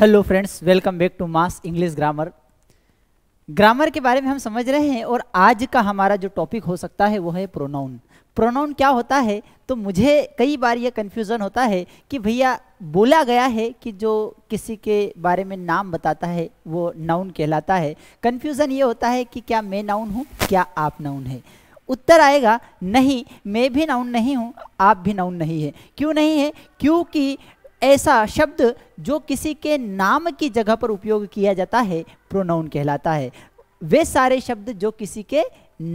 hello friends welcome back to mass English grammar grammar के बारे में हम समझ रहे हैं और आज का हमारा जो टॉपिक हो सकता है वो है प्रोनाउन प्रोनाउन क्या होता है तो मुझे कई बार ये कन्फ्यूज़न होता है कि भैया बोला गया है कि जो किसी के बारे में नाम बताता है वो नाउन कहलाता है कन्फ्यूज़न ये होता है कि क्या मैं नाउन हूँ क्या आप नाउन है उत्तर आएगा नहीं मैं भी नाउन नहीं हूँ आप भी नाउन नहीं है क्यों नहीं है क्योंकि ऐसा शब्द जो किसी के नाम की जगह पर उपयोग किया जाता है प्रोनाउन कहलाता है वे सारे शब्द जो किसी के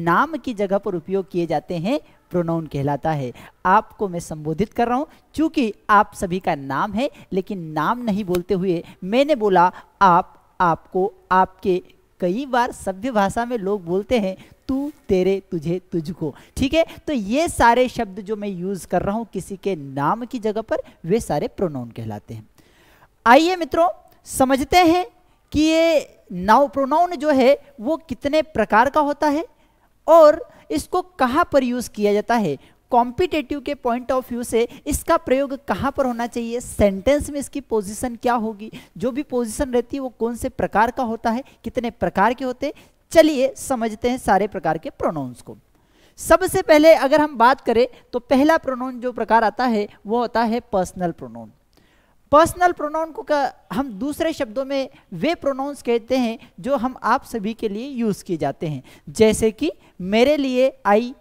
नाम की जगह पर उपयोग किए जाते हैं प्रोनाउन कहलाता है आपको मैं संबोधित कर रहा हूँ चूंकि आप सभी का नाम है लेकिन नाम नहीं बोलते हुए मैंने बोला आप आपको आपके कई बार सभ्य भाषा में लोग बोलते हैं तू तेरे तुझे तुझको ठीक है तो ये सारे शब्द जो मैं यूज़ कर रहा हूं किसी के नाम की जगह पर वे सारे प्रोनाउन कहलाते हैं आइए मित्रों समझते हैं कि ये नाउ प्रोनाउन जो है वो कितने प्रकार का होता है और इसको कहाँ पर यूज़ किया जाता है कॉम्पिटेटिव के पॉइंट ऑफ व्यू से इसका प्रयोग कहाँ पर होना चाहिए सेंटेंस में इसकी पोजीशन क्या होगी जो भी पोजीशन रहती है वो कौन से प्रकार का होता है कितने प्रकार के होते चलिए समझते हैं सारे प्रकार के प्रोनाउंस को सबसे पहले अगर हम बात करें तो पहला प्रोनाउन जो प्रकार आता है वो होता है पर्सनल प्रोनाउन पर्सनल प्रोनाउन को का हम दूसरे शब्दों में वे प्रोनाउंस कहते हैं जो हम आप सभी के लिए यूज़ किए जाते हैं जैसे कि मेरे लिए आई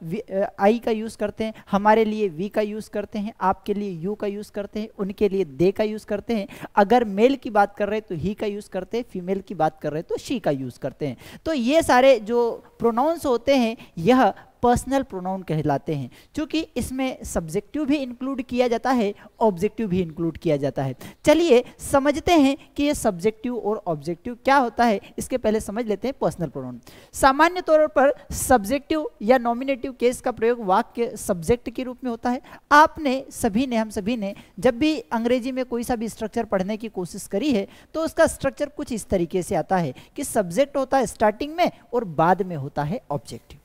आई का यूज़ करते हैं हमारे लिए वी का यूज़ करते हैं आपके लिए यू का यूज़ करते हैं उनके लिए दे का यूज़ करते हैं अगर मेल की बात कर रहे हैं तो ही का यूज़ करते हैं फीमेल की बात कर रहे हैं तो शी का यूज़ करते हैं तो ये सारे जो प्रोनाउंस होते हैं यह पर्सनल प्रोनाउन कहलाते हैं क्योंकि इसमें सब्जेक्टिव भी इंक्लूड किया जाता है ऑब्जेक्टिव भी इंक्लूड किया जाता है चलिए समझते हैं कि ये सब्जेक्टिव और ऑब्जेक्टिव क्या होता है इसके पहले समझ लेते हैं पर्सनल प्रोनाउन सामान्य तौर पर सब्जेक्टिव या नॉमिनेटिव केस का प्रयोग वाक्य सब्जेक्ट के रूप में होता है आपने सभी ने हम सभी ने जब भी अंग्रेजी में कोई सा भी स्ट्रक्चर पढ़ने की कोशिश करी है तो उसका स्ट्रक्चर कुछ इस तरीके से आता है कि सब्जेक्ट होता है स्टार्टिंग में और बाद में होता है ऑब्जेक्टिव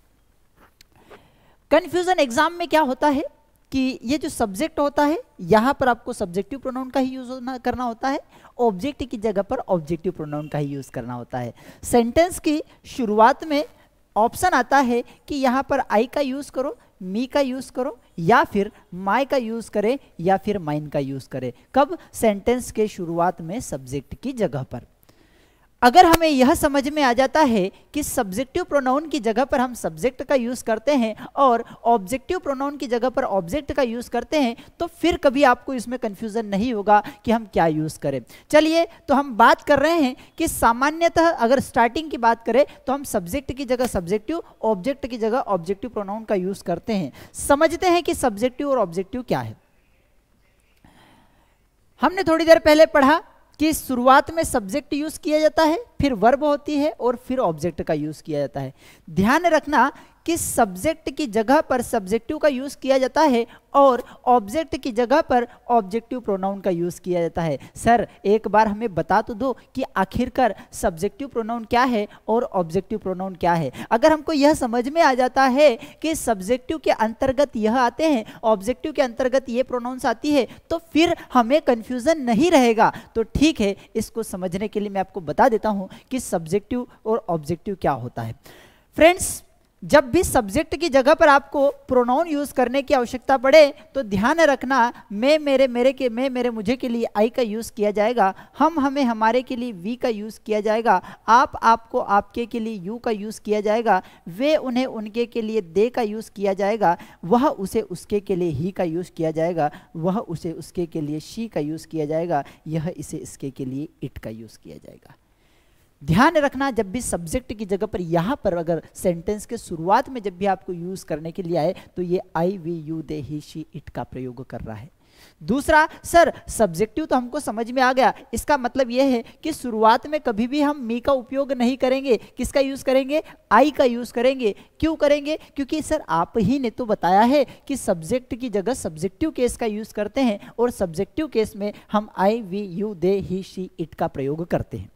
कन्फ्यूजन एग्जाम में क्या होता है कि ये जो सब्जेक्ट होता है यहाँ पर आपको सब्जेक्टिव प्रोनाउन का ही यूज करना होता है ऑब्जेक्ट की जगह पर ऑब्जेक्टिव प्रोनाउन का ही यूज करना होता है सेंटेंस की शुरुआत में ऑप्शन आता है कि यहाँ पर आई का यूज करो मी का यूज करो या फिर माई का यूज करें या फिर माइन का यूज करें कब सेंटेंस के शुरुआत में सब्जेक्ट की जगह पर अगर हमें यह समझ में आ जाता है कि सब्जेक्टिव प्रोनाउन की जगह पर हम सब्जेक्ट का यूज़ करते हैं और ऑब्जेक्टिव प्रोनाउन की जगह पर ऑब्जेक्ट का यूज़ करते हैं तो फिर कभी आपको इसमें कन्फ्यूज़न नहीं होगा कि हम क्या यूज़ करें चलिए तो हम बात कर रहे हैं कि सामान्यतः अगर स्टार्टिंग की बात करें तो हम सब्जेक्ट की जगह सब्जेक्टिव ऑब्जेक्ट की जगह ऑब्जेक्टिव प्रोनाउन का यूज़ करते हैं समझते हैं कि सब्जेक्टिव और ऑब्जेक्टिव क्या है हमने थोड़ी देर पहले पढ़ा कि शुरुआत में सब्जेक्ट यूज किया जाता है फिर वर्ब होती है और फिर ऑब्जेक्ट का यूज किया जाता है ध्यान रखना किस सब्जेक्ट की जगह पर सब्जेक्टिव का यूज़ किया जाता है और ऑब्जेक्ट की जगह पर ऑब्जेक्टिव प्रोनाउन का यूज़ किया जाता है सर एक बार हमें बता तो दो कि आखिरकार सब्जेक्टिव प्रोनाउन क्या है और ऑब्जेक्टिव प्रोनाउन क्या है अगर हमको यह समझ में आ जाता है कि सब्जेक्टिव के अंतर्गत यह आते हैं ऑब्जेक्टिव के अंतर्गत ये प्रोनाउंस आती है तो फिर हमें कन्फ्यूज़न नहीं रहेगा तो ठीक है इसको समझने के लिए मैं आपको बता देता हूँ कि सब्जेक्टिव और ऑब्जेक्टिव क्या होता है फ्रेंड्स जब भी सब्जेक्ट की जगह पर आपको प्रोनाउन यूज करने की आवश्यकता पड़े तो ध्यान रखना मैं मेरे मेरे के मैं मेरे मुझे के लिए आई का यूज किया जाएगा हम हमें हमारे के लिए वी का यूज किया जाएगा आप आपको आपके के लिए यू का यूज किया जाएगा वे उन्हें उनके के लिए दे का यूज किया जाएगा वह उसे उसके के लिए ही का यूज किया जाएगा वह उसे उसके के लिए शी का यूज किया जाएगा यह इसे इसके के लिए इट का यूज किया जाएगा ध्यान रखना जब भी सब्जेक्ट की जगह पर यहाँ पर अगर सेंटेंस के शुरुआत में जब भी आपको यूज़ करने के लिए आए तो ये I we you they he she it का प्रयोग कर रहा है दूसरा सर सब्जेक्टिव तो हमको समझ में आ गया इसका मतलब यह है कि शुरुआत में कभी भी हम मी का उपयोग नहीं करेंगे किसका यूज़ करेंगे आई का यूज़ करेंगे क्यों करेंगे क्योंकि सर आप ही ने तो बताया है कि सब्जेक्ट की जगह सब्जेक्टिव केस का यूज़ करते हैं और सब्जेक्टिव केस में हम I we you they he she it का प्रयोग करते हैं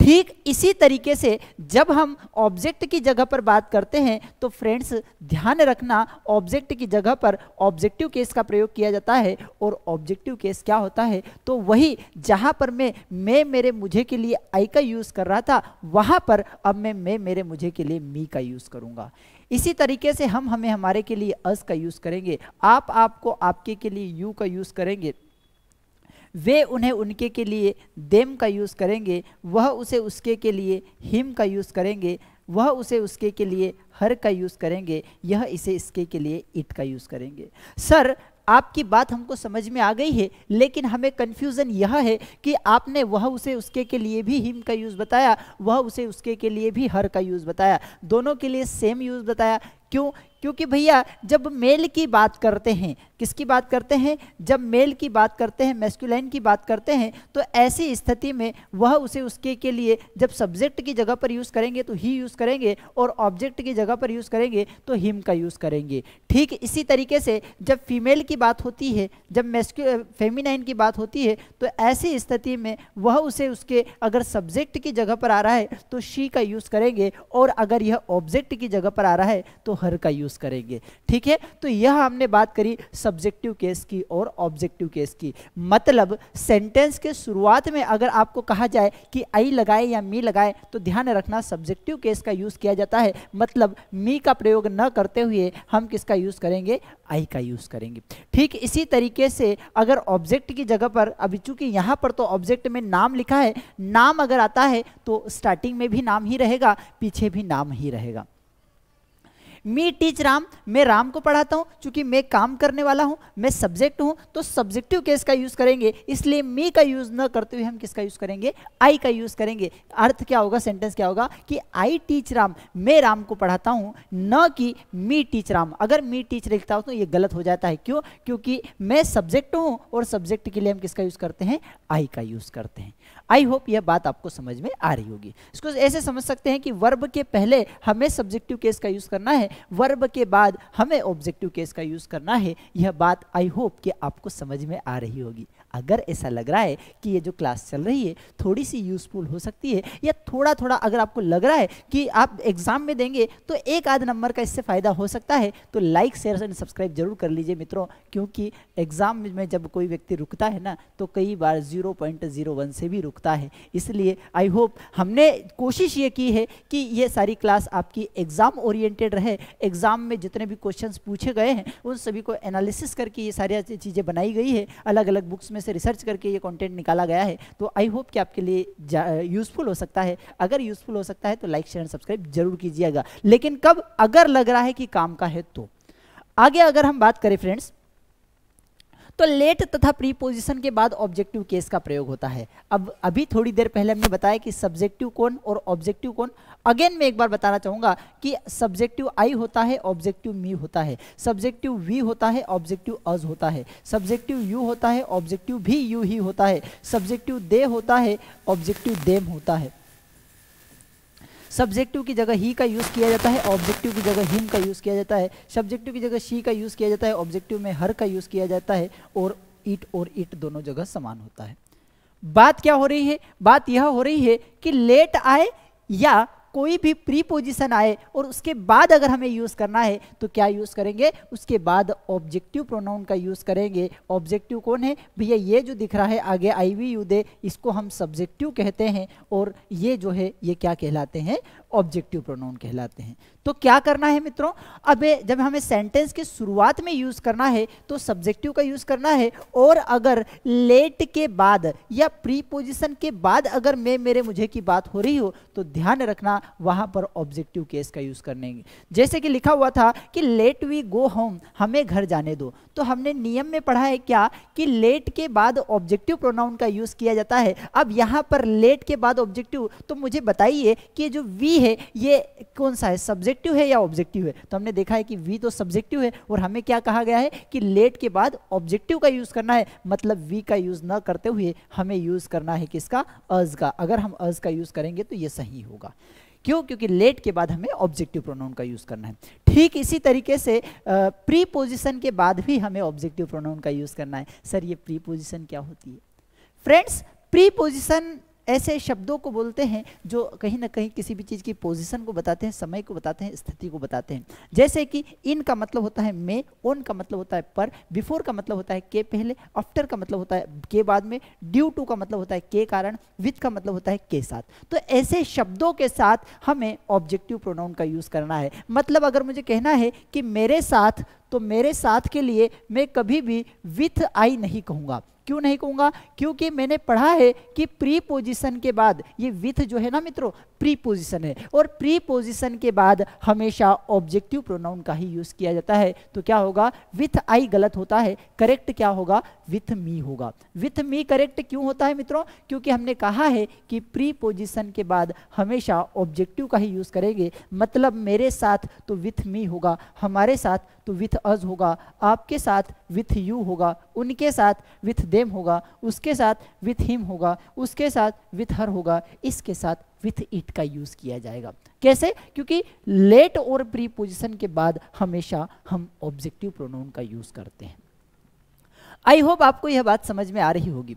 ठीक इसी तरीके से जब हम ऑब्जेक्ट की जगह पर बात करते हैं तो फ्रेंड्स ध्यान रखना ऑब्जेक्ट की जगह पर ऑब्जेक्टिव केस का प्रयोग किया जाता है और ऑब्जेक्टिव केस क्या होता है तो वही जहाँ पर मैं मैं मेरे मुझे के लिए आई का यूज़ कर रहा था वहाँ पर अब मैं मैं मेरे मुझे के लिए मी का यूज़ करूँगा इसी तरीके से हम हमें हमारे के लिए अस का यूज़ करेंगे आप आपको आपके के लिए यू का यूज़ करेंगे वे उन्हें उनके के लिए देम का यूज़ करेंगे वह उसे उसके के लिए हिम का यूज़ करेंगे वह उसे उसके के लिए हर का यूज़ करेंगे यह इसे इसके के लिए इट का यूज़ करेंगे सर आपकी बात हमको समझ में आ गई है लेकिन हमें कन्फ्यूज़न यह है कि आपने वह उसे उसके के लिए भी हिम का यूज़ बताया वह उसे उसके के लिए भी हर का यूज़ बताया दोनों के लिए सेम यूज़ बताया क्यों क्योंकि भैया जब मेल की बात करते हैं किसकी बात करते हैं जब मेल की बात करते हैं मेस्कुलाइन की बात करते हैं तो ऐसी स्थिति में वह उसे उसके के लिए जब सब्जेक्ट की जगह पर यूज़ करेंगे तो ही यूज़ करेंगे और ऑब्जेक्ट की जगह पर यूज़ करेंगे तो हिम का यूज़ करेंगे ठीक इसी तरीके से जब फीमेल की बात होती है जब मेस्क्यू फेमिनाइन की बात होती है तो ऐसी स्थिति में वह उसे उसके अगर सब्जेक्ट की जगह पर आ रहा है तो शी का यूज़ करेंगे और अगर यह ऑब्जेक्ट की जगह पर आ रहा है तो हर का यूज़ करेंगे ठीक है तो यह हमने बात करी सब्जेक्टिव केस की और ऑब्जेक्टिव केस की मतलब सेंटेंस के शुरुआत में अगर आपको कहा जाए कि आई लगाए या मी लगाए तो ध्यान रखना सब्जेक्टिव केस का यूज़ किया जाता है मतलब मी का प्रयोग न करते हुए हम किसका यूज़ करेंगे आई का यूज़ करेंगे ठीक इसी तरीके से अगर ऑब्जेक्ट की जगह पर अभी चूंकि यहां पर तो ऑब्जेक्ट में नाम लिखा है नाम अगर आता है तो स्टार्टिंग में भी नाम ही रहेगा पीछे भी नाम ही रहेगा मी टीच राम मैं राम को पढ़ाता हूँ चूंकि मैं काम करने वाला हूँ मैं सब्जेक्ट हूँ तो सब्जेक्टिव केस का यूज़ करेंगे इसलिए मी का यूज़ न करते हुए हम किसका यूज़ करेंगे आई का यूज़ करेंगे अर्थ क्या होगा सेंटेंस क्या होगा कि आई टीच राम मैं राम को पढ़ाता हूँ न कि मी टीच राम अगर मी टीच लिखता हो तो ये गलत हो जाता है क्यों क्योंकि मैं सब्जेक्ट हूँ और सब्जेक्ट के लिए हम किसका यूज़ करते हैं आई का यूज़ करते हैं आई होप यह बात आपको समझ में आ रही होगी इसको ऐसे समझ सकते हैं कि वर्ब के पहले हमें सब्जेक्टिव केस का यूज़ करना है वर्ब के बाद हमें ऑब्जेक्टिव केस का यूज़ करना है यह बात आई होप कि आपको समझ में आ रही होगी अगर ऐसा लग रहा है कि ये जो क्लास चल रही है थोड़ी सी यूज़फुल हो सकती है या थोड़ा थोड़ा अगर आपको लग रहा है कि आप एग्ज़ाम में देंगे तो एक आध नंबर का इससे फ़ायदा हो सकता है तो लाइक शेयर एंड सब्सक्राइब जरूर कर लीजिए मित्रों क्योंकि एग्ज़ाम में जब कोई व्यक्ति रुकता है ना तो कई बार वन से भी रुकता है इसलिए आई होप हमने कोशिश ये की है कि ये सारी क्लास आपकी एग्ज़ाम ओरिएंटेड रहे एग्ज़ाम में जितने भी क्वेश्चंस पूछे गए हैं उन सभी को एनालिसिस करके ये सारी चीज़ें बनाई गई है अलग अलग बुक्स में इसमें से रिसर्च करके ये कंटेंट निकाला गया है तो आई होप कि आपके लिए यूज़फुल हो सकता है अगर यूज़फुल हो सकता है तो लाइक शेयर सब्सक्राइब जरूर कीजिएगा लेकिन कब अगर लग रहा है कि काम का है तो आगे अगर हम बात करें फ्रेंड्स तो लेट तथा प्रीपोजिशन के बाद ऑब्जेक्टिव केस का प्रयोग होता है अब अभी थोड़ी देर पहले हमने बताया कि सब्जेक्टिव कौन और ऑब्जेक्टिव कौन अगेन मैं एक बार बताना चाहूँगा कि सब्जेक्टिव आई होता है ऑब्जेक्टिव मी होता है सब्जेक्टिव वी होता है ऑब्जेक्टिव अज होता है सब्जेक्टिव यू होता है ऑब्जेक्टिव भी यू ही होता है सब्जेक्टिव दे होता है ऑब्जेक्टिव देम होता है सब्जेक्टिव की जगह ही का यूज़ किया जाता है ऑब्जेक्टिव की जगह हिम का यूज़ किया जाता है सब्जेक्टिव की जगह शी का यूज़ किया जाता है ऑब्जेक्टिव में हर का यूज़ किया जाता है और इट और इट दोनों जगह समान होता है बात क्या हो रही है बात यह हो रही है कि लेट आए या कोई भी प्रीपोजिशन आए और उसके बाद अगर हमें यूज़ करना है तो क्या यूज़ करेंगे उसके बाद ऑब्जेक्टिव प्रोनाउन का यूज़ करेंगे ऑब्जेक्टिव कौन है भैया ये जो दिख रहा है आगे आई वी यू दे इसको हम सब्जेक्टिव कहते हैं और ये जो है ये क्या कहलाते हैं ऑब्जेक्टिव प्रोनाउन कहलाते हैं तो क्या करना है मित्रों अब जब हमें सेंटेंस के शुरुआत में यूज़ करना है तो सब्जेक्टिव का यूज़ करना है और अगर लेट के बाद या प्री पोजिशन के बाद अगर मैं मेरे मुझे की बात हो रही हो तो ध्यान रखना ना वहाँ पर ऑब्जेक्टिव केस का यूज़ करने जैसे कि लिखा हुआ था कि लेट वी गो होम हमें घर जाने दो तो हमने नियम में पढ़ा है क्या कि लेट के बाद ऑब्जेक्टिव प्रोनाउन का यूज़ किया जाता है अब यहाँ पर लेट के बाद ऑब्जेक्टिव तो मुझे बताइए कि जो वी है ये कौन सा है सब्जेक्टिव है या ऑब्जेक्टिव है तो हमने देखा है कि वी तो सब्जेक्टिव है और हमें क्या कहा गया है कि लेट के बाद ऑब्जेक्टिव का यूज़ करना है मतलब वी का यूज़ न करते हुए हमें यूज़ करना है किसका अज का अगर हम अज का यूज़ करेंगे तो ये सही होगा क्यों क्योंकि लेट के बाद हमें ऑब्जेक्टिव प्रोनाउन का यूज़ करना है ठीक इसी तरीके से प्री पोजिशन के बाद भी हमें ऑब्जेक्टिव प्रोनाउन का यूज़ करना है सर ये प्री पोजिशन क्या होती है फ्रेंड्स प्री पोजिशन ऐसे शब्दों को बोलते हैं जो कहीं ना कहीं किसी भी चीज़ की पोजीशन को बताते हैं समय को बताते हैं स्थिति को बताते हैं जैसे कि इन का मतलब होता है मे ओन का मतलब होता है पर बिफोर का मतलब होता है के पहले आफ्टर का मतलब होता है के बाद में ड्यू टू का मतलब होता है के कारण विथ का मतलब होता है के साथ तो ऐसे शब्दों के साथ हमें ऑब्जेक्टिव प्रोनाउन का यूज़ करना है मतलब अगर मुझे कहना है कि मेरे साथ तो मेरे साथ के लिए मैं कभी भी विथ आई नहीं कहूँगा क्यों नहीं कहूँगा क्योंकि मैंने पढ़ा है कि प्री पोजिशन के बाद ये विथ जो है ना मित्रों प्री पोजिशन है और प्री पोजिशन के बाद हमेशा ऑब्जेक्टिव प्रोनाउन का ही यूज़ किया जाता है तो क्या होगा विथ आई गलत होता है करेक्ट क्या होगा विथ मी होगा विथ मी करेक्ट क्यों होता है मित्रों क्योंकि हमने कहा है कि प्री पोजिशन के बाद हमेशा ऑब्जेक्टिव का ही यूज़ करेंगे मतलब मेरे साथ तो विथ मी होगा हमारे साथ तो विथ अज होगा आपके साथ विथ यू होगा उनके साथ विथ देम होगा उसके साथ विथ हिम होगा उसके साथ विथ हर होगा इसके साथ विथ इट का यूज़ किया जाएगा कैसे क्योंकि लेट और प्री पोजिशन के बाद हमेशा हम ऑब्जेक्टिव प्रोनाउन का यूज़ करते हैं आई होप आपको यह बात समझ में आ रही होगी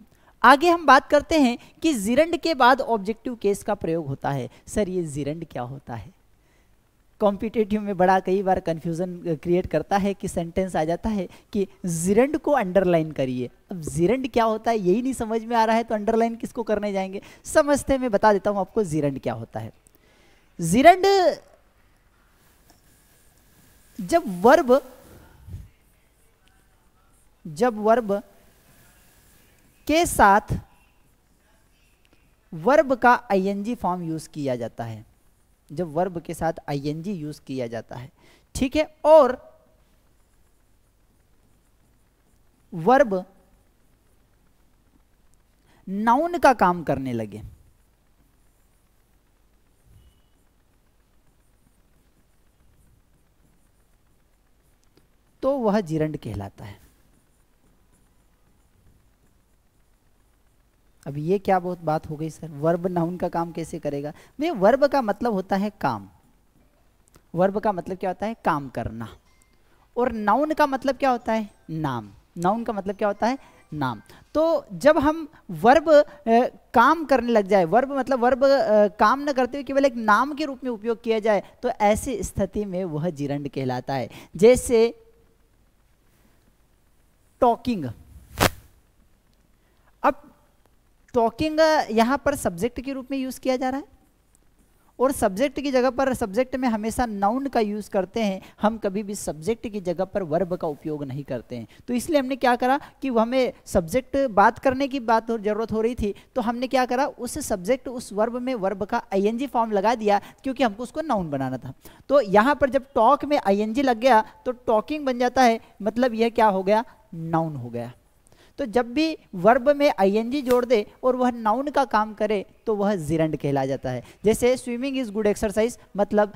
आगे हम बात करते हैं कि जिरंड के बाद ऑब्जेक्टिव केस का प्रयोग होता है सर ये जिरंड क्या होता है कॉम्पिटेटिव में बड़ा कई बार कन्फ्यूज़न क्रिएट करता है कि सेंटेंस आ जाता है कि जिरंड को अंडरलाइन करिए अब जिरंड क्या होता है यही नहीं समझ में आ रहा है तो अंडरलाइन किसको करने जाएंगे समझते मैं बता देता हूं आपको जिरंड क्या होता है जिरंड जब वर्ब जब वर्ब के साथ वर्ब का आईएनजी फॉर्म यूज किया जाता है जब वर्ब के साथ आईएनजी यूज किया जाता है ठीक है और वर्ब नाउन का काम करने लगे तो वह जीरंड कहलाता है अब ये क्या बहुत बात हो गई सर वर्ब नाउन का काम कैसे करेगा भैया वर्ब का मतलब होता है काम वर्ब का मतलब क्या होता है काम करना और नाउन का मतलब क्या होता है नाम नाउन का मतलब क्या होता है नाम तो जब हम वर्ब ए, काम करने लग जाए वर्ब मतलब वर्ब ए, काम न करते हुए केवल एक नाम के रूप में उपयोग किया जाए तो ऐसी स्थिति में वह जिरंड कहलाता है जैसे टॉकिंग टॉकिंग यहाँ पर सब्जेक्ट के रूप में यूज़ किया जा रहा है और सब्जेक्ट की जगह पर सब्जेक्ट में हमेशा नाउन का यूज़ करते हैं हम कभी भी सब्जेक्ट की जगह पर वर्ब का उपयोग नहीं करते हैं तो इसलिए हमने क्या करा कि हमें सब्जेक्ट बात करने की बात ज़रूरत हो रही थी तो हमने क्या करा उस सब्जेक्ट उस वर्ब में वर्ब का आई फॉर्म लगा दिया क्योंकि हमको उसको नाउन बनाना था तो यहाँ पर जब टॉक में आई लग गया तो टॉकिंग बन जाता है मतलब यह क्या हो गया नाउन हो गया तो जब भी वर्ब में आई जोड़ दे और वह नाउन का काम करे तो वह जिरंड कहला जाता है जैसे स्विमिंग इज़ गुड एक्सरसाइज मतलब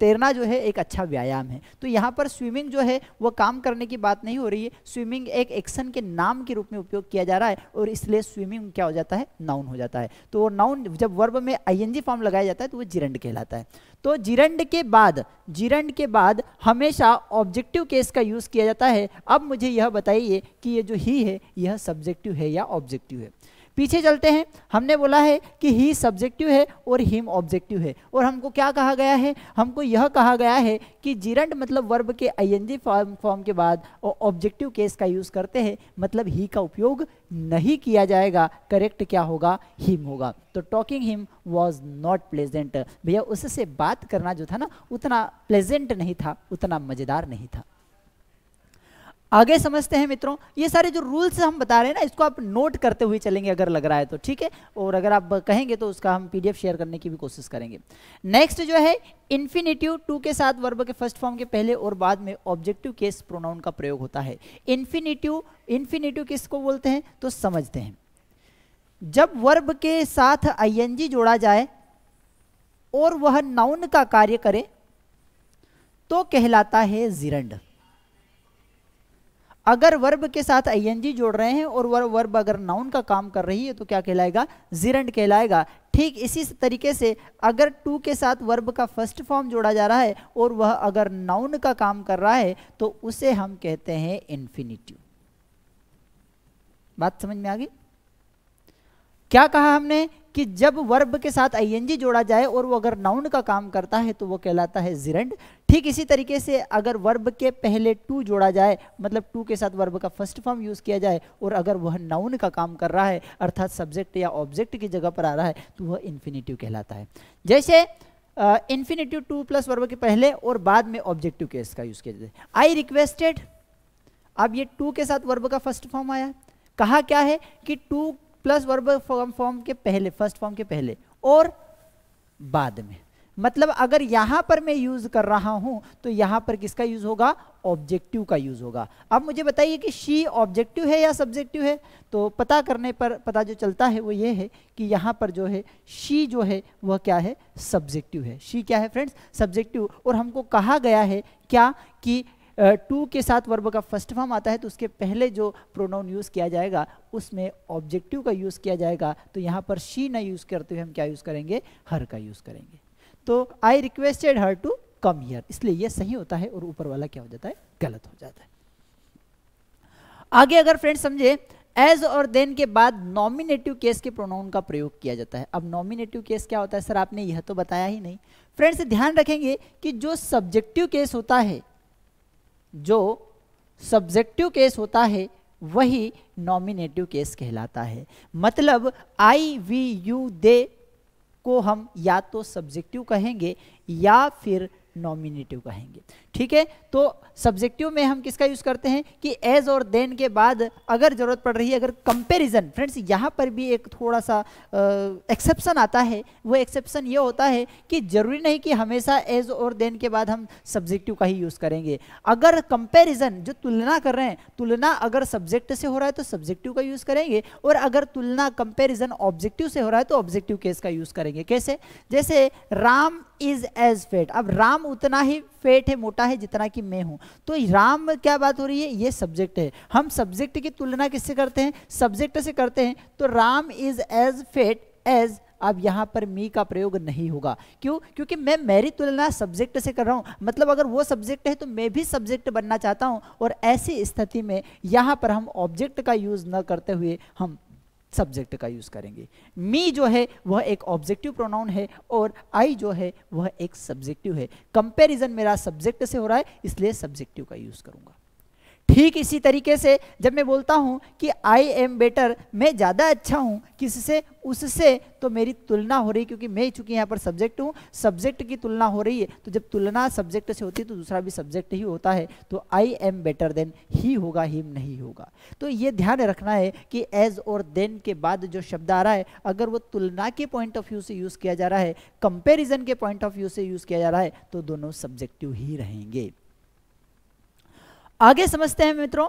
तैरना जो है एक अच्छा व्यायाम है तो यहाँ पर स्विमिंग जो है वह काम करने की बात नहीं हो रही है स्विमिंग एक एक्शन के नाम के रूप में उपयोग किया जा रहा है और इसलिए स्विमिंग क्या हो जाता है नाउन हो जाता है तो नाउन जब वर्ब में आई फॉर्म लगाया जाता है तो वह जिरंड कहलाता है तो जिरंड के बाद जिरंड के बाद हमेशा ऑब्जेक्टिव केस का यूज़ किया जाता है अब मुझे यह बताइए कि ये जो ही है यह सब्जेक्टिव है या ऑब्जेक्टिव है पीछे चलते हैं हमने बोला है कि ही सब्जेक्टिव है और हिम ऑब्जेक्टिव है और हमको क्या कहा गया है हमको यह कहा गया है कि जीरंट मतलब वर्ब के आईएनजी फॉर्म फॉर्म के बाद और ऑब्जेक्टिव केस का यूज़ करते हैं मतलब ही का उपयोग नहीं किया जाएगा करेक्ट क्या होगा हिम होगा तो talking him was not pleasant भैया उससे बात करना जो था ना उतना प्लेजेंट नहीं था उतना मज़ेदार नहीं था आगे समझते हैं मित्रों ये सारे जो रूल्स हम बता रहे हैं ना इसको आप नोट करते हुए चलेंगे अगर लग रहा है तो ठीक है और अगर आप कहेंगे तो उसका हम पीडीएफ शेयर करने की भी कोशिश करेंगे नेक्स्ट जो है इन्फिनेटिव टू के साथ वर्ब के फर्स्ट फॉर्म के पहले और बाद में ऑब्जेक्टिव केस प्रोनाउन का प्रयोग होता है इन्फिनेटिव इन्फिनेटिव को बोलते हैं तो समझते हैं जब वर्ब के साथ आईएनजी जोड़ा जाए और वह नाउन का कार्य करे तो कहलाता है जिरंड अगर वर्ब के साथ आई जोड़ रहे हैं और वर्ब वर्ब अगर नाउन का काम कर रही है तो क्या कहलाएगा जीरंड कहलाएगा ठीक इसी तरीके से अगर टू के साथ वर्ब का फर्स्ट फॉर्म जोड़ा जा रहा है और वह अगर नाउन का काम कर रहा है तो उसे हम कहते हैं इन्फिनिटिव बात समझ में आ गई क्या कहा हमने कि जब वर्ब के साथ आईएनजी जोड़ा जाए और वो अगर नाउन का का काम करता है तो वो कहलाता है जिरंड ठीक इसी तरीके से अगर वर्ब के पहले टू जोड़ा जाए मतलब टू के साथ वर्ब का फर्स्ट फॉर्म यूज़ किया जाए और अगर वह नाउन का काम कर रहा है अर्थात सब्जेक्ट या ऑब्जेक्ट की जगह पर आ रहा है तो वह इन्फिनेटिव कहलाता है जैसे इन्फिनेटिव टू प्लस वर्ब के पहले और बाद में ऑब्जेक्टिव केस का यूज़ किया जाए आई रिक्वेस्टेड अब ये टू के साथ वर्ब का फर्स्ट फॉर्म आया कहा क्या है कि to plus verb form form के पहले फर्स्ट फॉर्म के पहले और बाद में मतलब अगर यहाँ पर मैं यूज कर रहा हूं तो यहाँ पर किसका यूज होगा ऑब्जेक्टिव का यूज होगा अब मुझे बताइए कि शी ऑब्जेक्टिव है या सब्जेक्टिव है तो पता करने पर पता जो चलता है वो ये है कि यहां पर जो है शी जो है वह क्या है सब्जेक्टिव है शी क्या है फ्रेंड्स सब्जेक्टिव और हमको कहा गया है क्या कि टू के साथ वर्ब का फर्स्ट फॉर्म आता है तो उसके पहले जो प्रोनाउन यूज़ किया जाएगा उसमें ऑब्जेक्टिव का यूज़ किया जाएगा तो यहाँ पर शी ना यूज़ करते हुए हम क्या यूज़ करेंगे हर का यूज़ करेंगे तो I requested her to come here इसलिए यह सही होता है और ऊपर वाला क्या हो जाता है गलत हो जाता है आगे अगर फ्रेंड समझे एज और देन के बाद नॉमिनेटिव केस के प्रोनाउन का प्रयोग किया जाता है अब नॉमिनेटिव केस क्या होता है सर आपने यह तो बताया ही नहीं फ्रेंड्स ध्यान रखेंगे कि जो सब्जेक्टिव केस होता है जो सब्जेक्टिव केस होता है वही नॉमिनेटिव केस कहलाता है मतलब आई वी यू दे को हम या तो सब्जेक्टिव कहेंगे या फिर नॉमिनेटिव कहेंगे ठीक है तो सब्जेक्टिव में हम किसका यूज करते हैं कि एज और देन के बाद अगर जरूरत पड़ रही है अगर कंपैरिजन फ्रेंड्स यहाँ पर भी एक थोड़ा सा एक्सेप्शन आता है वो एक्सेप्शन ये होता है कि जरूरी नहीं कि हमेशा एज और देन के बाद हम सब्जेक्टिव का ही यूज करेंगे अगर कंपैरिजन जो तुलना कर रहे हैं तुलना अगर सब्जेक्ट से हो रहा है तो सब्जेक्टिव का यूज करेंगे और अगर तुलना कंपेरिजन ऑब्जेक्टिव से हो रहा है तो ऑब्जेक्टिव केस का यूज करेंगे कैसे जैसे राम इज एज फेट अब राम उतना ही फेट है मोटा है जितना कि मैं हूं तो राम क्या बात हो रही है ये सब्जेक्ट है हम सब्जेक्ट की तुलना किससे करते हैं सब्जेक्ट से करते हैं तो Ram is as fat as अब यहाँ पर मी का प्रयोग नहीं होगा क्यों क्योंकि मैं मेरी तुलना सब्जेक्ट से कर रहा हूँ मतलब अगर वो सब्जेक्ट है तो मैं भी सब्जेक्ट बनना चाहता हूँ और ऐसी स्थिति में यहाँ पर हम ऑब्जेक्ट का यूज़ न करते हुए हम सब्जेक्ट का यूज़ करेंगे मी जो है वह एक ऑब्जेक्टिव प्रोनाउन है और आई जो है वह एक सब्जेक्टिव है कंपैरिजन मेरा सब्जेक्ट से हो रहा है इसलिए सब्जेक्टिव का यूज़ करूंगा ठीक इसी तरीके से जब मैं बोलता हूँ कि आई एम बेटर मैं ज़्यादा अच्छा हूँ किससे उससे तो मेरी तुलना हो रही है क्योंकि मैं चूंकि यहाँ पर सब्जेक्ट हूँ सब्जेक्ट की तुलना हो रही है तो जब तुलना सब्जेक्ट से होती है तो दूसरा भी सब्जेक्ट ही होता है तो I am better than he होगा हिम नहीं होगा तो ये ध्यान रखना है कि एज और देन के बाद जो शब्द आ रहा है अगर वो तुलना के पॉइंट ऑफ व्यू से यूज़ किया जा रहा है कंपेरिजन के पॉइंट ऑफ व्यू से यूज़ किया जा रहा है तो दोनों सब्जेक्टिव ही रहेंगे आगे समझते हैं मित्रों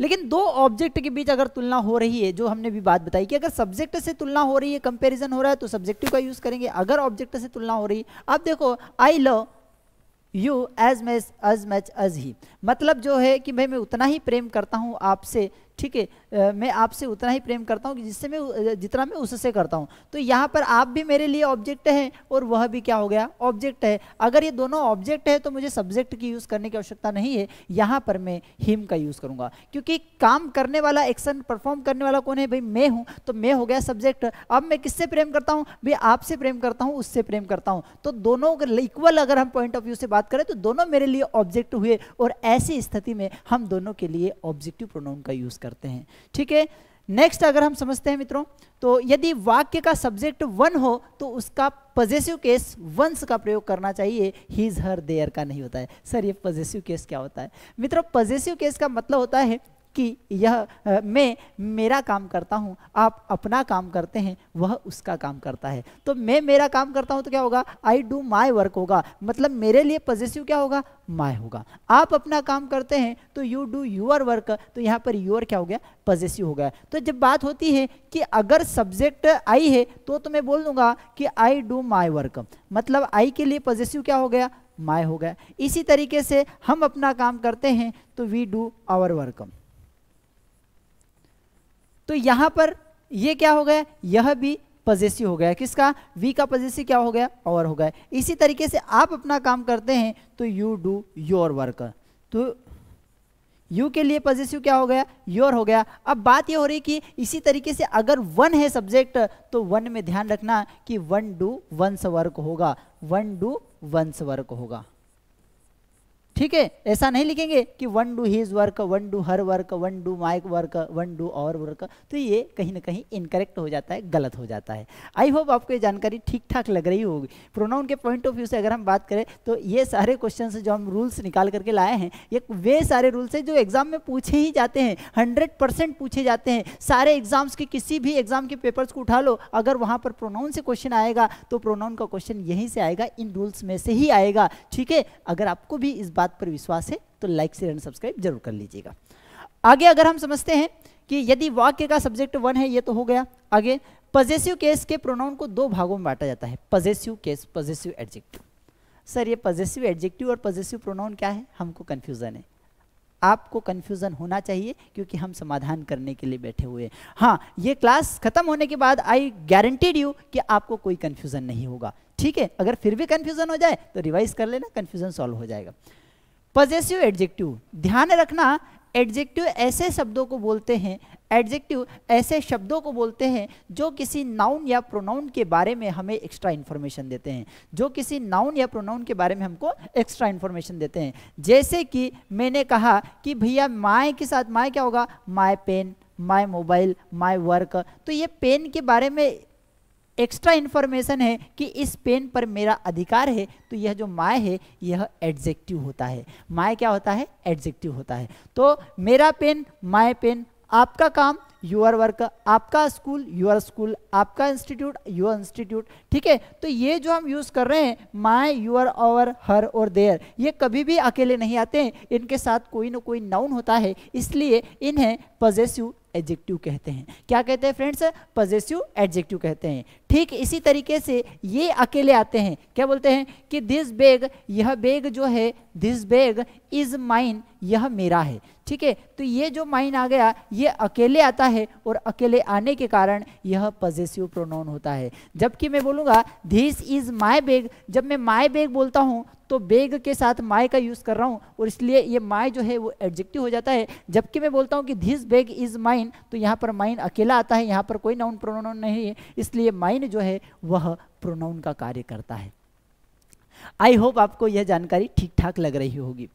लेकिन दो ऑब्जेक्ट के बीच अगर तुलना हो रही है जो हमने भी बात बताई कि अगर सब्जेक्ट से तुलना हो रही है कंपैरिजन हो रहा है तो सब्जेक्टिव का यूज़ करेंगे अगर ऑब्जेक्ट से तुलना हो रही है अब देखो I love you as much as much as he मतलब जो है कि भाई मैं उतना ही प्रेम करता हूँ आपसे ठीक है मैं आपसे उतना ही प्रेम करता हूँ जिससे मैं जितना मैं उससे करता हूँ तो यहाँ पर आप भी मेरे लिए ऑब्जेक्ट है और वह भी क्या हो गया ऑब्जेक्ट है अगर ये दोनों ऑब्जेक्ट है तो मुझे सब्जेक्ट की यूज़ करने की आवश्यकता नहीं है यहाँ पर मैं हिम का यूज़ करूँगा क्योंकि काम करने वाला एक्शन परफॉर्म करने वाला कौन है भाई मैं हूँ तो मैं हो गया सब्जेक्ट अब मैं किससे प्रेम करता हूँ भाई आपसे प्रेम करता हूँ उससे प्रेम करता हूँ तो दोनों इक्वल अगर हम पॉइंट ऑफ व्यू से बात करें तो दोनों मेरे लिए ऑब्जेक्ट हुए और ऐसी स्थिति में हम दोनों के लिए ऑब्जेक्टिव प्रोनाउन का यूज़ करते हैं ठीक है नेक्स्ट अगर हम समझते हैं मित्रों तो यदि वाक्य का सब्जेक्ट वन हो तो उसका पजेसिव केस वंस का प्रयोग करना चाहिए हीज हर देयर का नहीं होता है सर ये पजेसिव केस क्या होता है मित्रों पजेसिव केस का मतलब होता है कि यह मैं मेरा काम करता हूँ आप अपना काम करते हैं वह उसका काम करता है तो मैं मेरा काम करता हूँ तो क्या होगा आई डू माई वर्क होगा मतलब मेरे लिए पॉजिटिव क्या होगा माय होगा आप अपना काम करते हैं तो यू डू यूर वर्क तो यहाँ पर यूर क्या हो गया पॉजिटिव हो गया तो जब बात होती है कि अगर सब्जेक्ट आई है तो, तो मैं बोल दूंगा कि आई डू माई वर्क मतलब आई के लिए पॉजिटिव क्या हो गया माय हो गया इसी तरीके से हम अपना काम करते हैं तो वी डू आवर वर्क तो यहां पर ये क्या हो गया यह भी पजेसिव हो गया किसका वी का पजेसिव क्या हो गया और हो गया इसी तरीके से आप अपना काम करते हैं तो यू डू योर वर्क तो यू के लिए पॉजिटिव क्या हो गया योर हो गया अब बात ये हो रही कि इसी तरीके से अगर वन है सब्जेक्ट तो वन में ध्यान रखना कि वन डू वंस वर्क होगा वन डू वंस वर्क होगा ठीक है ऐसा नहीं लिखेंगे कि one do his work one do her work one do my work one do और वर्क तो ये कहीं ना कहीं इनकरेक्ट हो जाता है गलत हो जाता है आई होप आपको ये जानकारी ठीक ठाक लग रही होगी प्रोनाउन के पॉइंट ऑफ व्यू से अगर हम बात करें तो ये सारे क्वेश्चन जो हम रूल्स निकाल करके लाए हैं ये वे सारे रूल्स हैं जो एग्जाम में पूछे ही जाते हैं हंड्रेड पूछे जाते हैं सारे एग्जाम्स के किसी भी एग्जाम के पेपर्स को उठा लो अगर वहाँ पर प्रोनाउन से क्वेश्चन आएगा तो प्रोनाउन का क्वेश्चन यहीं से आएगा इन रूल्स में से ही आएगा ठीक है अगर आपको भी इस बात बात पर विश्वास है तो लाइक शेयर एंड सब्सक्राइब जरूर कर लीजिएगा आगे अगर हम समझते हैं कि यदि वाक्य का सब्जेक्ट वन है ये तो हो गया आगे पजेसिव केस के प्रोनाउन को दो भागों में बांटा जाता है possessive case possessive adjective sir ये पजेसिव एडजेक्टिव और पजेसिव प्रोनाउन क्या है हमको कन्फ्यूज़न है आपको कन्फ्यूज़न होना चाहिए क्योंकि हम समाधान करने के लिए बैठे हुए हैं हाँ ये क्लास खत्म होने के बाद आई गारंटीड यू कि आपको कोई कन्फ्यूज़न नहीं होगा ठीक है अगर फिर भी कन्फ्यूज़न हो जाए तो रिवाइज कर लेना कन्फ्यूज़न सॉल्व हो जाएगा पजेसिव एडजेक्टिव ध्यान रखना एडजेक्टिव ऐसे शब्दों को बोलते हैं एडजेक्टिव ऐसे शब्दों को बोलते हैं जो किसी नाउन या प्रोनाउन के बारे में हमें एक्स्ट्रा इन्फॉर्मेशन देते हैं जो किसी नाउन या प्रोनाउन के बारे में हमको एक्स्ट्रा इन्फॉर्मेशन देते हैं जैसे कि मैंने कहा कि भैया माए के साथ माए क्या होगा माए पेन माए मोबाइल माए वर्क तो ये पेन के बारे में एक्स्ट्रा इन्फॉर्मेशन है कि इस पेन पर मेरा अधिकार है तो यह जो माय है यह एडजेक्टिव होता है माय क्या होता है एडजेक्टिव होता है तो मेरा पेन माय पेन आपका काम यूर वर्क आपका स्कूल यूर स्कूल आपका इंस्टीट्यूट यूर इंस्टीट्यूट ठीक है तो ये जो हम यूज़ कर रहे हैं माई यूर ऑवर हर और देयर ये कभी भी अकेले नहीं आते हैं इनके साथ कोई ना कोई नाउन होता है इसलिए इन्हें पॉजिटिव एडजेक्टिव कहते हैं क्या कहते हैं फ्रेंड्स पजेसिव एडजेक्टिव कहते हैं ठीक इसी तरीके से ये अकेले आते हैं क्या बोलते हैं कि दिस बैग यह बैग जो है दिस बैग इज माइन यह मेरा है ठीक है तो ये जो माइन आ गया ये अकेले आता है और अकेले आने के कारण यह पजेसिव प्रोनाउन होता है जबकि मैं बोलूँगा दिस इज माई बैग जब मैं माई बैग बोलता हूँ तो बेग के साथ माय का यूज़ कर रहा हूं और इसलिए ये माय जो है वो एडजेक्टिव हो जाता है जबकि मैं बोलता हूं कि धिस बेग इज़ माइन तो यहाँ पर माइन अकेला आता है यहां पर कोई नाउन प्रोनाउन नहीं है इसलिए माइन जो है वह प्रोनाउन का कार्य करता है आई होप आपको यह जानकारी ठीक ठाक लग रही होगी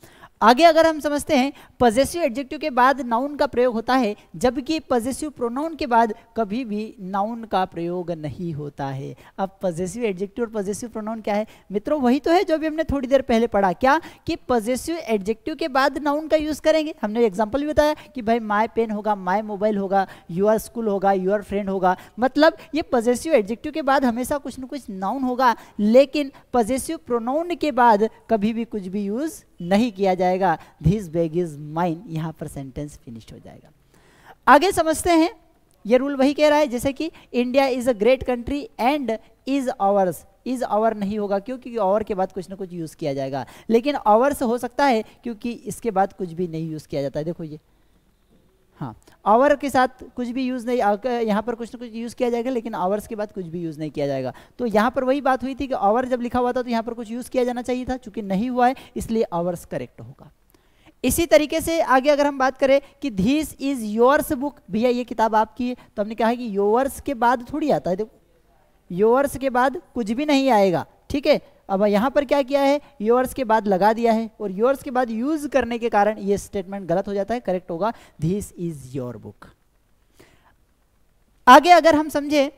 आगे अगर हम समझते हैं पजेसिव एडजेक्टिव के बाद नाउन का प्रयोग होता है जबकि पजेसिव प्रोनाउन के बाद कभी भी नाउन का प्रयोग नहीं होता है अब पजेसिव एडजेक्टिव और पजेसिव प्रोनाउन क्या है मित्रों वही तो है जो भी हमने थोड़ी देर पहले पढ़ा क्या कि पजेसिव एडजेक्टिव के बाद नाउन का यूज़ करेंगे हमने एग्जाम्पल भी बताया कि भाई माई पेन होगा माई मोबाइल होगा यूर स्कूल होगा यूर फ्रेंड होगा मतलब ये पजेसिव एडजेक्टिव के बाद हमेशा कुछ ना कुछ नाउन होगा लेकिन पजेसिव प्रोनाउन के बाद कभी भी कुछ भी यूज़ नहीं किया जाएगा धिस बैग इज माइन यहाँ पर सेंटेंस फिनिश हो जाएगा आगे समझते हैं ये रूल वही कह रहा है जैसे कि India is a great country and is ours is our नहीं होगा क्योंकि आवर के बाद कुछ ना कुछ यूज़ किया जाएगा लेकिन आवर्स हो सकता है क्योंकि इसके बाद कुछ भी नहीं यूज़ किया जाता है देखो ये हाँ आवर के साथ कुछ भी यूज़ नहीं यहाँ पर कुछ ना कुछ यूज़ किया जाएगा लेकिन आवर्स के बाद कुछ भी यूज़ नहीं किया जाएगा तो यहाँ पर वही बात हुई थी कि आवर जब लिखा हुआ था तो यहाँ पर कुछ यूज़ किया जाना चाहिए था चूँकि नहीं हुआ है इसलिए आवर्स करेक्ट होगा इसी तरीके से आगे अगर हम बात करें कि धीस इज़ योअर्स बुक भैया ये किताब आपकी है तो हमने कहा है कि योअर्स के बाद थोड़ी आता है देखो योअर्स के बाद कुछ भी नहीं आएगा ठीक है अब यहाँ पर क्या किया है योर्स के बाद लगा दिया है और योर्स के बाद यूज करने के कारण ये स्टेटमेंट गलत हो जाता है करेक्ट होगा दिस इज योर बुक आगे अगर हम समझे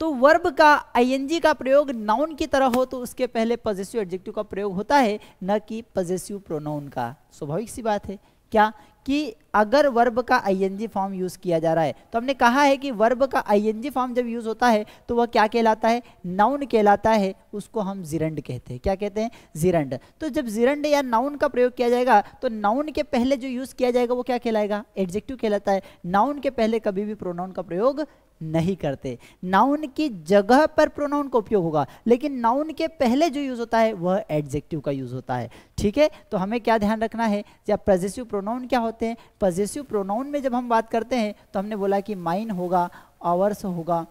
तो वर्ब का आईएनजी का प्रयोग नाउन की तरह हो तो उसके पहले पॉजिटिव एडजेक्टिव का प्रयोग होता है न कि पॉजिटिव प्रोनाउन का स्वाभाविक सी बात है क्या कि अगर वर्ब का आईएनजी फॉर्म यूज़ किया जा रहा है तो हमने कहा है कि वर्ब का आईएनजी फॉर्म जब यूज़ होता है तो वह क्या कहलाता है नाउन कहलाता है उसको हम जिरंड कहते हैं क्या कहते हैं जिरंड तो जब जिरंड या नाउन का प्रयोग किया जाएगा तो नाउन के पहले जो यूज़ किया जाएगा वो क्या कहलाएगा एडजेक्टिव कहलाता है नाउन के पहले कभी भी प्रोनाउन का प्रयोग नहीं करते नाउन की जगह पर प्रोनाउन का उपयोग होगा लेकिन नाउन के पहले जो यूज़ होता है वह एडजेक्टिव का यूज़ होता है ठीक है तो हमें क्या ध्यान रखना है जब पजेसिव प्रोनाउन क्या होते हैं पजेसिव प्रोनाउन में जब हम बात करते हैं तो हमने बोला कि माइन होगा आवर्स होगा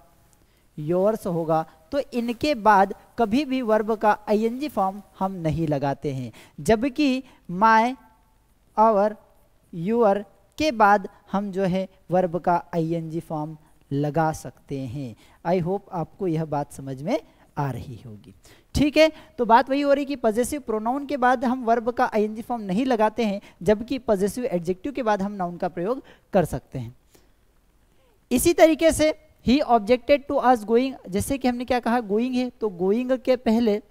योर्स होगा तो इनके बाद कभी भी वर्ब का आई फॉर्म हम नहीं लगाते हैं जबकि माय आवर यूअर के बाद हम जो है वर्ब का आई फॉर्म लगा सकते हैं आई होप आपको यह बात समझ में आ रही होगी ठीक है तो बात वही हो रही कि पॉजिटिव प्रोनाउन के बाद हम वर्ब का आई फॉर्म नहीं लगाते हैं जबकि पॉजिटिव एडजेक्टिव के बाद हम नाउन का प्रयोग कर सकते हैं इसी तरीके से ही ऑब्जेक्टेड टू आज गोइंग जैसे कि हमने क्या कहा गोइंग है तो गोइंग के पहले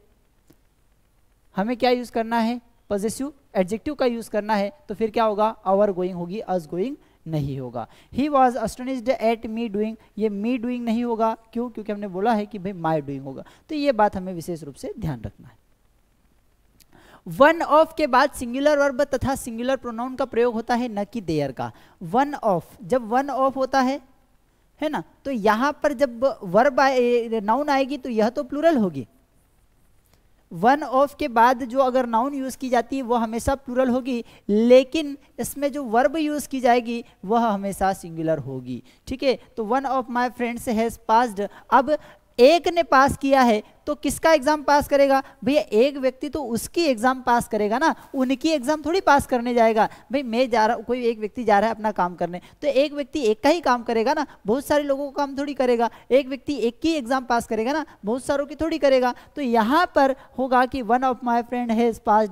हमें क्या यूज़ करना है पॉजिटिव एडजेक्टिव का यूज़ करना है तो फिर क्या होगा आवर गोइंग होगी अज गोइंग नहीं होगा he was astonished at me doing ये मी डूइंग नहीं होगा क्यों क्योंकि हमने बोला है कि भाई माई डूइंग होगा तो ये बात हमें विशेष रूप से ध्यान रखना है वन ऑफ के बाद सिंगुलर वर्ब तथा सिंगुलर प्रोनाउन का प्रयोग होता है न कि देयर का वन ऑफ जब वन ऑफ होता है है ना तो यहां पर जब वर्ब आए नाउन आएगी तो यह तो प्लूरल होगी वन ऑफ के बाद जो अगर नाउन यूज़ की जाती है वह हमेशा प्लूरल होगी लेकिन इसमें जो वर्ब यूज़ की जाएगी वह हमेशा सिंगुलर होगी ठीक है तो one of my friends has passed अब एक ने पास किया है तो किसका एग्जाम पास करेगा भैया एक व्यक्ति तो उसकी एग्जाम पास करेगा ना उनकी एग्जाम थोड़ी पास करने जाएगा भाई मैं जा रहा कोई एक व्यक्ति जा रहा है अपना काम करने तो एक व्यक्ति एक का ही काम करेगा ना बहुत सारे लोगों का काम थोड़ी करेगा एक व्यक्ति एक की एग्जाम पास करेगा ना बहुत सारों की थोड़ी करेगा तो यहाँ पर होगा कि one of my friend has pass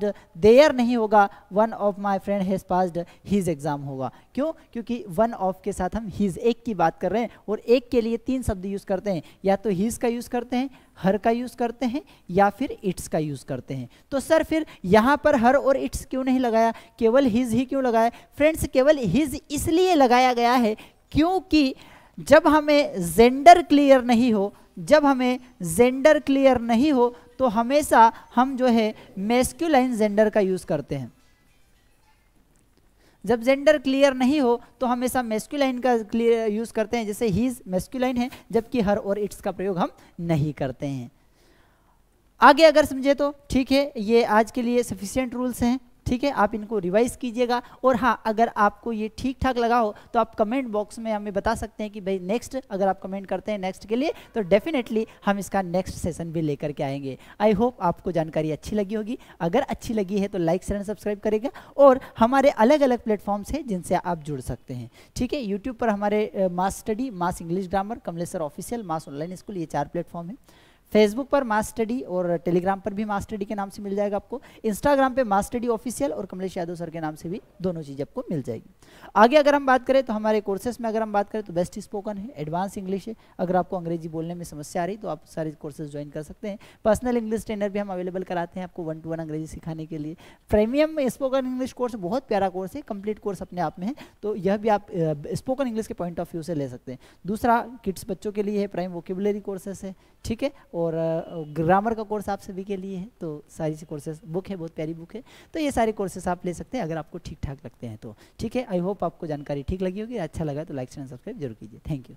their नहीं होगा one of my friend has pass his exam होगा क्यों क्योंकि वन ऑफ के साथ हम हिज एक की बात कर रहे हैं और एक के लिए तीन शब्द यूज करते हैं या तो हिज का यूज करते हैं हर का यूज़ करते हैं या फिर इट्स का यूज़ करते हैं तो सर फिर यहाँ पर हर और इट्स क्यों नहीं लगाया केवल हिज ही क्यों लगाया फ्रेंड्स केवल हिज इसलिए लगाया गया है क्योंकि जब हमें जेंडर क्लियर नहीं हो जब हमें जेंडर क्लियर नहीं हो तो हमेशा हम जो है मेस्क्यूलाइन जेंडर का यूज़ करते हैं जब जेंडर क्लियर नहीं हो तो हमेशा मेस्कुलाइन का क्लियर यूज़ करते हैं जैसे हीज मेस्कुलाइन है जबकि हर और इट्स का प्रयोग हम नहीं करते हैं आगे अगर समझे तो ठीक है ये आज के लिए सफिशियंट रूल्स हैं ठीक है आप इनको रिवाइज कीजिएगा और हाँ अगर आपको ये ठीक ठाक लगा हो तो आप कमेंट बॉक्स में हमें बता सकते हैं कि भाई नेक्स्ट अगर आप कमेंट करते हैं नेक्स्ट के लिए तो डेफिनेटली हम इसका नेक्स्ट सेशन भी लेकर के आएंगे आई होप आपको जानकारी अच्छी लगी होगी अगर अच्छी लगी है तो लाइक शेयर सब्सक्राइब करेगा और हमारे अलग अलग प्लेटफॉर्म्स हैं जिनसे आप जुड़ सकते हैं ठीक है यूट्यूब पर हमारे mass study mass English grammar कमलेसर ऑफिशियल मास ऑनलाइन स्कूल ये चार प्लेटफॉर्म है फेसबुक पर मास स्टडी और टेलीग्राम पर भी मास स्टडी के नाम से मिल जाएगा आपको इंस्टाग्राम पे मास स्टडी ऑफिशियल और कमलेश यादव सर के नाम से भी दोनों चीज़ आपको मिल जाएगी आगे अगर हम बात करें तो हमारे कोर्सेस में अगर हम बात करें तो बेस्ट स्पोकन है एडवांस इंग्लिश है अगर आपको अंग्रेजी बोलने में समस्या आ रही तो आप सारे कोर्सेज ज्वाइन कर सकते हैं पर्सनल इंग्लिश ट्रेनर भी हम अवेलेबल कराते हैं आपको वन टू वन अंग्रेजी सिखाने के लिए प्रीमियम स्पोकन इंग्लिश कोर्स बहुत प्यारा कोर्स है कंप्लीट कोर्स अपने आप में है तो यह भी आप स्पोकन इंग्लिश के पॉइंट ऑफ व्यू से ले सकते हैं दूसरा किड्स बच्चों के लिए है प्राइम वोकेबलरी कोर्सेस है ठीक है और ग्रामर का कोर्स आप सभी के लिए है तो सारी सी कोर्सेज बुक है बहुत प्यारी बुक है तो ये सारे कोर्सेज आप ले सकते हैं अगर आपको ठीक ठाक लगते हैं तो ठीक है आई होप आपको जानकारी ठीक लगी होगी अच्छा लगा तो लाइक शेयर सब्सक्राइब जरूर कीजिए थैंक यू